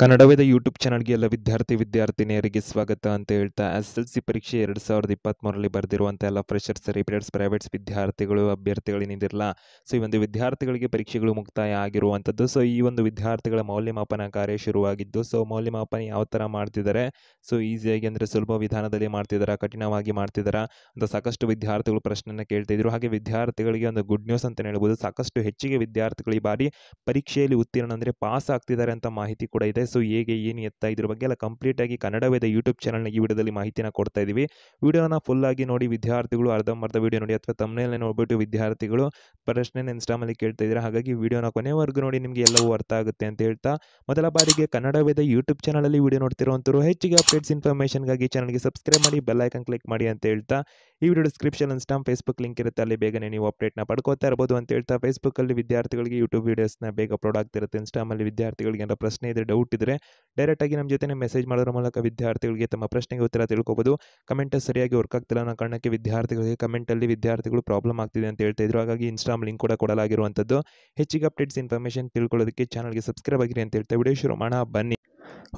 Kannada Veda YouTube ಚಾನಲ್ಗೆ ಎಲ್ಲ ವಿದ್ಯಾರ್ಥಿ ವಿದ್ಯಾರ್ಥಿನಿಯರಿಗೆ ಸ್ವಾಗತ ಅಂತ ಹೇಳ್ತಾ ಎಸ್ ಎಲ್ ಸಿ ಪರೀಕ್ಷೆ ಎರಡು ಸಾವಿರದ ಇಪ್ಪತ್ತ್ಮೂರರಲ್ಲಿ ಬರೆದಿರುವಂಥ ಎಲ್ಲ ಫ್ರೆಷರ್ಸ್ ರಿಪೀಟರ್ಸ್ ಪ್ರೈವೇಟ್ಸ್ ವಿದ್ಯಾರ್ಥಿಗಳು ಅಭ್ಯರ್ಥಿಗಳೇನಿದಿರಲ್ಲ ಸೊ ಈ ಒಂದು ವಿದ್ಯಾರ್ಥಿಗಳಿಗೆ ಪರೀಕ್ಷೆಗಳು ಮುಕ್ತಾಯ ಆಗಿರುವಂಥದ್ದು ಸೊ ಈ ಒಂದು ವಿದ್ಯಾರ್ಥಿಗಳ ಮೌಲ್ಯಮಾಪನ ಕಾರ್ಯ ಶುರುವಾಗಿದ್ದು ಸೊ ಮೌಲ್ಯಮಾಪನ ಯಾವ ಥರ ಮಾಡ್ತಿದ್ದಾರೆ ಸೊ ಈಸಿಯಾಗಿ ಅಂದರೆ ಸುಲಭ ವಿಧಾನದಲ್ಲಿ ಮಾಡ್ತಿದ್ದಾರ ಕಠಿಣವಾಗಿ ಮಾಡ್ತಿದ್ದಾರಾ ಅಂತ ಸಾಕಷ್ಟು ವಿದ್ಯಾರ್ಥಿಗಳು ಪ್ರಶ್ನೆಯನ್ನು ಕೇಳ್ತಿದ್ರು ಹಾಗೆ ವಿದ್ಯಾರ್ಥಿಗಳಿಗೆ ಒಂದು ಗುಡ್ ನ್ಯೂಸ್ ಅಂತಲೇ ಹೇಳ್ಬೋದು ಸಾಕಷ್ಟು ಹೆಚ್ಚಿಗೆ ವಿದ್ಯಾರ್ಥಿಗಳು ಈ ಬಾರಿ ಪರೀಕ್ಷೆಯಲ್ಲಿ ಉತ್ತೀರ್ಣ ಅಂದರೆ ಪಾಸ್ ಆಗ್ತಿದ್ದಾರೆ ಅಂತ ಮಾಹಿತಿ ಕೂಡ ಇದೆ ಪ್ರೈಸು ಹೇಗೆ ಏನು ಎತ್ತ ಇದ್ರ ಬಗ್ಗೆ ಎಲ್ಲ ಕಂಪ್ಲೀಟಾಗಿ ಕನ್ನಡ ವೇದ ಯೂಟ್ಯೂಬ್ ಚಾನಲ್ನ ಈ ವಿಡಿಯೋದಲ್ಲಿ ಮಾಹಿತಿನ ಕೊಡ್ತಾ ಇದ್ದೀವಿ ವಿಡಿಯೋನ ಫುಲ್ ಆಗಿ ನೋಡಿ ವಿದ್ಯಾರ್ಥಿಗಳು ಅರ್ಧಂಬರ್ಧ ವಿಡಿಯೋ ನೋಡಿ ಅಥವಾ ತಮ್ಮನೇಲೆ ನೋಡ್ಬಿಟ್ಟು ವಿದ್ಯಾರ್ಥಿಗಳು ಪ್ರಶ್ನೆ ಇನ್ಸ್ಟಾಮಲ್ಲಿ ಕೇಳ್ತಾ ಇದ್ದಾರೆ ಹಾಗಾಗಿ ವಿಡಿಯೋನ ಕೊನೆವರೆಗೂ ನೋಡಿ ನಿಮಗೆ ಎಲ್ಲವೂ ಅರ್ಥ ಆಗುತ್ತೆ ಅಂತ ಹೇಳ್ತಾ ಮೊದಲ ಬಾರಿಗೆ ಕನ್ನಡ ವೇದ ಯೂಟ್ಯೂಬ್ ಚಾನಲಲ್ಲಿ ವಿಡಿಯೋ ನೋಡ್ತಿರುವಂಥವ್ರು ಹೆಚ್ಚಿಗೆ ಅಪ್ಡೇಟ್ಸ್ ಇನ್ಫಾರ್ಮೇಷನ್ಗಾಗಿ ಚಾನಲ್ಗೆ ಸಬ್ಸ್ಕ್ರೈಬ್ ಮಾಡಿ ಬೆಲ್ಲೈಕನ್ ಕ್ಲಿಕ್ ಮಾಡಿ ಅಂತ ಹೇಳ್ತಾ ಈ video description Instagram Facebook link ಇರುತ್ತೆ ಅಲ್ಲಿ ಬೇಗನೆ ನೀವು ಅಪ್ಡೇಟ್ನ ಪಡ್ಕೋತಾ ಇರ್ಬೋದು ಅಂತ ಹೇಳ್ತಾ ಫೇಸ್ಬುಕ್ಕಲ್ಲಿ ವಿದ್ಯಾರ್ಥಿಗಳಿಗೆ ಯೂಟ್ಯೂಬ್ ವೀಡಿಯೋಸ್ನ ಬೇಗ ಅಪ್ಲೋಡ್ ಆಗ್ತಿರುತ್ತೆ ಇನ್ಸ್ಟಾಮಲ್ಲಿ ವಿದ್ಯಾರ್ಥಿಗಳಿಗೆ ಏನಾರ ಪ್ರಶ್ನೆ ಇದ್ದರೆ ಡೌಟ್ ಇದ್ದರೆ ಡೈರೆಕ್ಟಾಗಿ ನಮ್ಮ ಜೊತೆ ಮೆಸೇಜ್ ಮಾಡೋದ್ರ ಮೂಲಕ ವಿದ್ಯಾರ್ಥಿಗಳಿಗೆ ತಮ್ಮ ಪ್ರಶ್ನೆಗೆ ಉತ್ತರ ತಿಳ್ಕೊಬೋದು ಕಮೆಂಟ್ ಸರಿಯಾಗಿ ವರ್ಕ್ ಆಗ್ತಿಲ್ಲ ಅನ್ನೋ ಕಾರಣಕ್ಕೆ ವಿದ್ಯಾರ್ಥಿಗಳಿಗೆ ಕಮೆಂಟಲ್ಲಿ ವಿದ್ಯಾರ್ಥಿಗಳು ಪ್ರಾಬ್ಲಮ್ ಆಗ್ತಿದೆ ಅಂತ ಹೇಳ್ತಾ ಇದ್ರು ಹಾಗಾಗಿ ಇನ್ಸ್ಟಾಮ್ ಲಿಂಕ್ ಕೂಡ ಕೊಡಲಾಗಿರುವಂಥದ್ದು ಹೆಚ್ಚಿಗೆ ಅಪ್ಡೇಟ್ಸ್ ಇನ್ಫಾರ್ಮೇಷನ್ ತಿಳ್ಕೊಳ್ಳೋದಕ್ಕೆ ಚಾನಲ್ಗೆ ಸಬ್ಸ್ಕ್ರೈಬ್ ಆಗಿರಿ ಅಂತ ಹೇಳ್ತಾ ವಿಡಿಯೋ ಶುರು ಮಾಡೋಣ ಬನ್ನಿ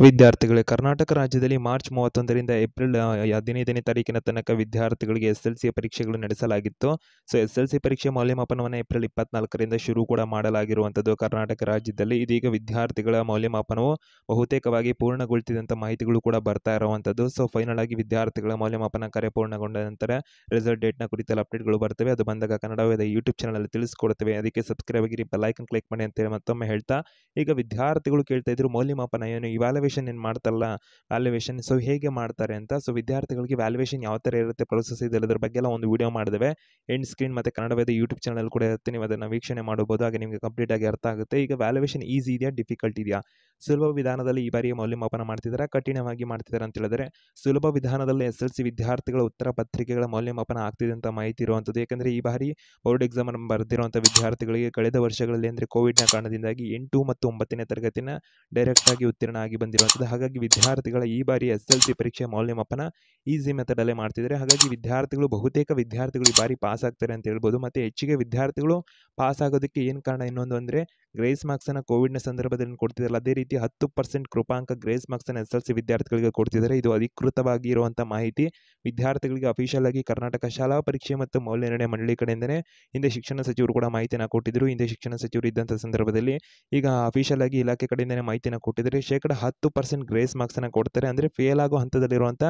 ವಿದ್ಯಾರ್ಥಿಗಳೇ ಕರ್ನಾಟಕ ರಾಜ್ಯದಲ್ಲಿ ಮಾರ್ಚ್ ಮೂವತ್ತೊಂದರಿಂದ ಏಪ್ರಿಲ್ ಹದಿನೈದನೇ ತಾರೀಕಿನ ತನಕ ವಿದ್ಯಾರ್ಥಿಗಳಿಗೆ ಎಸ್ ಎಲ್ ಸಿ ಪರೀಕ್ಷೆಗಳು ನಡೆಸಲಾಗಿತ್ತು ಸೊ ಎಸ್ ಎಲ್ ಸಿ ಪರೀಕ್ಷೆ ಮೌಲ್ಯಮಾಪನವನ್ನು ಏಪ್ರಿಲ್ ಇಪ್ಪತ್ನಾಲ್ಕರಿಂದ ಶುರು ಕೂಡ ಮಾಡಲಾಗಿರುವಂಥದ್ದು ಕರ್ನಾಟಕ ರಾಜ್ಯದಲ್ಲಿ ಇದೀಗ ವಿದ್ಯಾರ್ಥಿಗಳ ಮೌಲ್ಯಮಾಪನವು ಬಹುತೇಕವಾಗಿ ಪೂರ್ಣಗೊಳ್ತಿದಂಥ ಮಾಹಿತಿಗಳು ಕೂಡ ಬರ್ತಾ ಇರುವಂಥದ್ದು ಸೊ ಫೈನಲ್ ಆಗಿ ವಿದ್ಯಾರ್ಥಿಗಳ ಮೌಲ್ಯಮಾಪನ ಕಾರ್ಯ ಪೂರ್ಣಗೊಂಡ ನಂತರ ರಿಸಲ್ಟ್ ಡೇಟ್ನ ಕುರಿತಲ್ಲಿ ಅಪ್ಡೇಟ್ಗಳು ಬರ್ತವೆ ಅದು ಬಂದಾಗ ಕನ್ನಡವಾದ ಯೂಟ್ಯೂಬ್ ಚಾನಲಲ್ಲಿ ತಿಳಿಸ್ಕೊಡ್ತೇವೆ ಅದಕ್ಕೆ ಸಬ್ಸ್ಕ್ರೈಬ್ ಆಗಿರಿ ಬೆಲ್ಲೈಕನ್ ಕ್ಲಿಕ್ ಮಾಡಿ ಅಂತೇಳಿ ಮತ್ತೊಮ್ಮೆ ಹೇಳ್ತಾ ಈಗ ವಿದ್ಯಾರ್ಥಿಗಳು ಕೇಳ್ತಾ ಇದ್ರು ಮೌಲ್ಯಮಾಪನ ಏನು ಇವಾಗ ವ್ಯಾಲ್ಯೂಯೇಷನ್ ಏನು ಮಾಡ್ತಾರಲ್ಲ ವ್ಯಾಲ್ಯೂಯೇಷನ್ ಸೊ ಹೇಗೆ ಮಾಡ್ತಾರೆ ಅಂತ ಸೊ ವಿದ್ಯಾರ್ಥಿಗಳಿಗೆ ವ್ಯಾಲ್ಯೂಯೇಷನ್ ಯಾವ ಥರ ಇರುತ್ತೆ ಪ್ರೊಸೆಸ್ ಇದೆ ಅದರ ಬಗ್ಗೆ ಎಲ್ಲ ಒಂದು ವೀಡಿಯೋ ಮಾಡಿದ್ದೇವೆ ಎಂಡ್ ಸ್ಕ್ರೀನ್ ಮತ್ತು ಕನ್ನಡ ವೇದ ಯೂಟ್ಯೂಬ್ ಚಾನಲ್ ಕೂಡ ಇರುತ್ತೆ ನೀವು ಅದನ್ನು ವೀಕ್ಷಣೆ ಮಾಡಬಹುದು ಹಾಗೆ ನಿಮಗೆ ಕಂಪ್ಲೀಟಾಗಿ ಅರ್ಥ ಆಗುತ್ತೆ ಈಗ ವ್ಯಾಲ್ಯೂಯೇಷನ್ ಈಸಿ ಇದೆಯಾ ಡಿಫಿಕಲ್ಟ್ ಇದೆಯಾ ಸುಲಭ ವಿಧಾನದಲ್ಲಿ ಈ ಬಾರಿಯ ಮೌಲ್ಯಮಾಪನ ಮಾಡ್ತಿದ್ದಾರೆ ಕಠಿಣವಾಗಿ ಮಾಡ್ತಿದ್ದಾರೆ ಅಂತ ಹೇಳಿದರೆ ಸುಲಭ ವಿಧಾನದಲ್ಲಿ ಎಸ್ ಎಲ್ ಸಿ ವಿದ್ಯಾರ್ಥಿಗಳ ಉತ್ತರ ಪತ್ರಿಕೆಗಳ ಮೌಲ್ಯಮಾಪನ ಆಗ್ತಿದೆ ಅಂತ ಮಾಹಿತಿ ಇರುವಂಥದ್ದು ಏಕೆಂದರೆ ಈ ಬಾರಿ ಬೋರ್ಡ್ ಎಕ್ಸಾಮ್ ಅನ್ನು ಬರೆದಿರುವಂಥ ವಿದ್ಯಾರ್ಥಿಗಳಿಗೆ ಕಳೆದ ವರ್ಷಗಳಲ್ಲಿ ಅಂದರೆ ಕೋವಿಡ್ನ ಕಾರಣದಿಂದಾಗಿ ಎಂಟು ಮತ್ತು ಒಂಬತ್ತನೇ ತರಗತಿನ ಡೈರೆಕ್ಟಾಗಿ ಉತ್ತೀರ್ಣ ಆಗಿ ಬಂದಿರುವಂಥದ್ದು ಹಾಗಾಗಿ ವಿದ್ಯಾರ್ಥಿಗಳ ಈ ಬಾರಿ ಎಸ್ ಎಲ್ ಸಿ ಪರೀಕ್ಷೆ ಮೌಲ್ಯಮಾಪನ ಈಸಿ ಮೆಥಡಲ್ಲೇ ಮಾಡ್ತಿದ್ದಾರೆ ಹಾಗಾಗಿ ವಿದ್ಯಾರ್ಥಿಗಳು ಬಹುತೇಕ ವಿದ್ಯಾರ್ಥಿಗಳು ಈ ಬಾರಿ ಪಾಸ್ ಆಗ್ತಾರೆ ಅಂತ ಹೇಳ್ಬೋದು ಮತ್ತು ಹೆಚ್ಚಿಗೆ ವಿದ್ಯಾರ್ಥಿಗಳು ಪಾಸ್ ಆಗೋದಕ್ಕೆ ಏನು ಕಾರಣ ಇನ್ನೊಂದು ಅಂದರೆ ಗ್ರೇಸ್ ಮಾರ್ಕ್ಸನ್ನು ಕೋವಿಡ್ನ ಸಂದರ್ಭದಲ್ಲಿ ಕೊಡ್ತಿದ್ರಲ್ಲ ಅದೇ ರೀತಿ ಹತ್ತು ಪರ್ಸೆಂಟ್ ಕೃಪಾಂಕ ಗ್ರೇಸ್ ಮಾರ್ಕ್ಸ್ ಅನ್ನು ಎಸ್ ಎಲ್ ಸಿ ವಿದ್ಯಾರ್ಥಿಗಳಿಗೆ ಕೊಡ್ತಿದ್ದಾರೆ ಇದು ಅಧಿಕೃತವಾಗಿ ಇರುವಂಥ ಮಾಹಿತಿ ವಿದ್ಯಾರ್ಥಿಗಳಿಗೆ ಅಫಿಷಿಯಲ್ ಆಗಿ ಕರ್ನಾಟಕ ಶಾಲಾ ಪರೀಕ್ಷೆ ಮತ್ತು ಮೌಲ್ಯನಿರ್ಣಯ ಮಂಡಳಿ ಕಡೆಯಿಂದಲೇ ಹಿಂದೆ ಶಿಕ್ಷಣ ಸಚಿವರು ಕೂಡ ಮಾಹಿತಿಯನ್ನು ಕೊಟ್ಟಿದ್ದರು ಹಿಂದೆ ಶಿಕ್ಷಣ ಸಚಿವರು ಇದ್ದಂಥ ಸಂದರ್ಭದಲ್ಲಿ ಈಗ ಅಫಿಷಿಯಲ್ ಆಗಿ ಇಲಾಖೆ ಕಡೆಯಿಂದಲೇ ಮಾಹಿತಿಯನ್ನು ಕೊಟ್ಟಿದ್ದಾರೆ ಶೇಕಡ ಹತ್ತು ಪರ್ಸೆಂಟ್ ಗ್ರೇಸ್ ಅನ್ನು ಕೊಡ್ತಾರೆ ಅಂದರೆ ಫೇಲ್ ಆಗೋ ಹಂತದಲ್ಲಿರುವಂಥ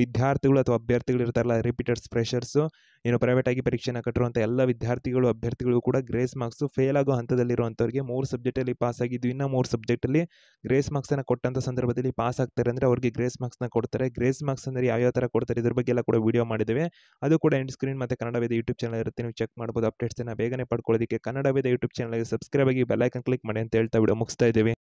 ವಿದ್ಯಾರ್ಥಿಗಳು ಅಥವಾ ಅಭ್ಯರ್ಥಿಗಳು ಇರ್ತಾರಲ್ಲ ರಿಪೀಟೆಡ್ಸ್ ಪ್ರೆಷರ್ಸು ಏನು ಪ್ರೈವೇಟಾಗಿ ಪರೀಕ್ಷೆನ ಕಟ್ಟಿರುವಂಥ ಎಲ್ಲ ವಿದ್ಯಾರ್ಥಿಗಳು ಅಭ್ಯರ್ಥಿಗಳು ಕೂಡ ಗ್ರೇಸ್ ಮಾರ್ಕ್ಸು ಫೇಲ್ ಆಗೋ ಹಂತದಲ್ಲಿರುವಂಥವ್ರಿಗೆ ಮೂರು ಸಬ್ಜೆಕ್ಟಲ್ಲಿ ಪಾಸ್ ಆಗಿದ್ದು ಇನ್ನೂ ಮೂರು ಸಬ್ಜೆಕ್ಟಲ್ಲಿ ಗ್ರೇಸ್ ಮಾರ್ಕ್ಸನ್ನು ಕೊಟ್ಟಂಥ ಸಂದರ್ಭದಲ್ಲಿ ಪಾಸ್ ಆಗ್ತಾರೆ ಅಂದರೆ ಅವ್ರಿಗೆ ಗ್ರೇಸ್ ಮಾರ್ಕ್ಸ್ನ ಕೊಡ್ತಾರೆ ಗ್ರೇಸ್ ಮಾರ್ಕ್ಸ್ ಅಂದರೆ ಯಾವ್ಯಾವ ಥರ ಕೊಡ್ತಾರೆ ಇದ್ರ ಬಗ್ಗೆ ಎಲ್ಲ ಕೂಡ ವೀಡಿಯೋ ಮಾಡಿದ್ದೇವೆ ಅದು ಕೂಡ ಎಂಡ್ ಸ್ಕ್ರೀನ್ ಮತ್ತು ಕನ್ನಡ ವೇದ ಯೂಟ್ಯೂಬ್ ಚಾನಲ್ ಇರುತ್ತೆ ನೀವು ಚೆಕ್ ಮಾಡ್ಬೋದು ಅಪ್ಡೇಟ್ಸನ್ನು ಬೇಗನೆ ಪಡ್ಕೊಳ್ಳೋದಕ್ಕೆ ಕನ್ನಡ ವೇದ ಯೂಟ್ಯೂಬ್ ಚಾನಲ್ಗೆ ಸಬ್ಸ್ಕ್ರೈಬ್ ಆಗಿ ಬೆಲ್ಲೈಕನ್ ಕ್ಲಿಕ್ ಮಾಡಿ ಅಂತ ಹೇಳ್ತಾ ವಿಡಿಯೋ ಮುಗಿಸ್ತಾ ಇದ್ದೀವಿ